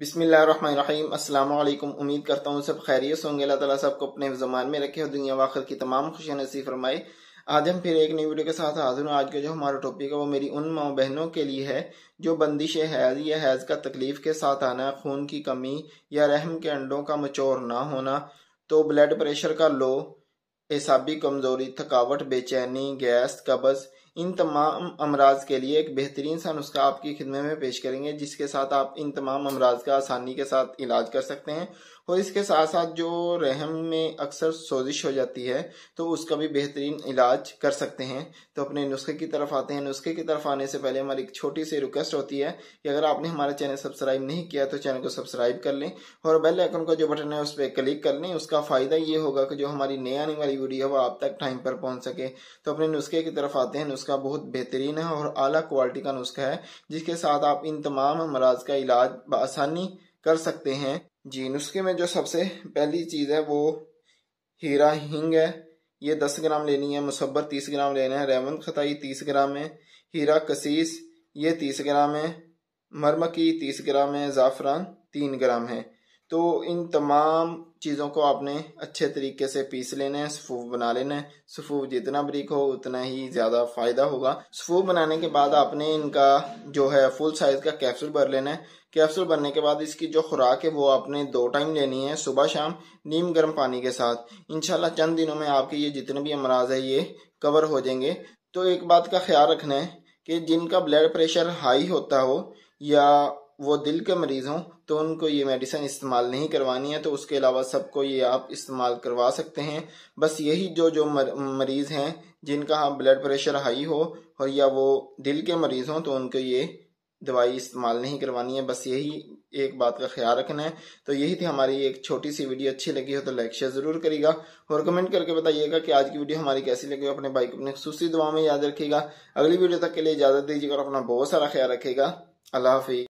बिसमीम अस्सलाम वालेकुम उम्मीद करता हूँ सब खैरियत से होंगे अल्लाह ताला सबको अपने जमान में रखे और दुनिया वाखिर की तमाम खुशियाँ नसीब फरमाए आज हम फिर एक नई वीडियो के साथ हाजिर हूँ आज का जो हमारा टॉपिक है वो मेरी उन माओ बहनों के लिए है जो बंदिश हैज़ या हैज़ का तकलीफ के साथ आना खून की कमी या रहम के अंडों का मचोर ना होना तो ब्लड प्रेशर का लो एसाबी कमज़ोरी थकावट बेचैनी गैस कब्ज़ इन तमाम अमराज के लिए एक बेहतरीन सा नुस्खा आपकी खिदमत में पेश करेंगे जिसके साथ आप इन तमाम अमराज का आसानी के साथ इलाज कर सकते हैं और इसके साथ साथ जो रहम में अक्सर सोजिश हो जाती है तो उसका भी बेहतरीन इलाज कर सकते हैं तो अपने नुस्खे की तरफ आते हैं नुस्खे की तरफ आने से पहले हमारी एक छोटी सी रिक्वेस्ट होती है कि अगर आपने हमारा चैनल सब्सक्राइब नहीं किया तो चैनल को सब्सक्राइब कर लें और बेल आइकन का जो बटन है उस पर क्लिक कर लें उसका फ़ायदा ये होगा कि जो हमारी नई आने वाली वीडियो है वो आप तक टाइम पर पहुंच सके तो अपने नुस्खे की तरफ आते हैं नुस्खा बहुत बेहतरीन है और अला क्वालिटी का नुस्खा है जिसके साथ आप इन तमाम अमराज का इलाज बसानी कर सकते हैं जी नुस्खे में जो सबसे पहली चीज़ है वो हीरा हिंग है ये दस ग्राम लेनी है मुसब्बर तीस ग्राम लेना है रेवन खताई तीस ग्राम है हीरा कसीस ये तीस ग्राम है मरमकी तीस ग्राम है ज़ाफ़रान तीन ग्राम है तो इन तमाम चीज़ों को आपने अच्छे तरीके से पीस लेना है सफूफ बना लेना है सफूफ जितना बरीक हो उतना ही ज़्यादा फ़ायदा होगा सफूफ बनाने के बाद आपने इनका जो है फुल साइज़ का कैप्सूल भर लेना है कैप्सूल भरने के बाद इसकी जो खुराक है वो आपने दो टाइम लेनी है सुबह शाम नीम गर्म पानी के साथ इनशाला चंद दिनों में आपके ये जितने भी अमराज है ये कवर हो जाएंगे तो एक बात का ख्याल रखना है कि जिनका ब्लड प्रेशर हाई होता हो या वो दिल के मरीज हों तो उनको ये मेडिसिन इस्तेमाल नहीं करवानी है तो उसके अलावा सबको ये आप इस्तेमाल करवा सकते हैं बस यही जो जो मर, मरीज़ हैं जिनका हाँ ब्लड प्रेशर हाई हो और या वो दिल के मरीज़ हों तो उनको ये दवाई इस्तेमाल नहीं करवानी है बस यही एक बात का ख्याल रखना है तो यही थी हमारी एक छोटी सी वीडियो अच्छी लगी हो तो लाइक शेयर जरूर करेगा और कमेंट करके बताइएगा कि आज की वीडियो हमारी कैसी लगी हो अपने भाई को अपने खूसी दुआ में याद रखिएगा अगली वीडियो तक के लिए इजाजत दीजिएगा और अपना बहुत सारा ख्याल रखेगा अल्लाह हाफिज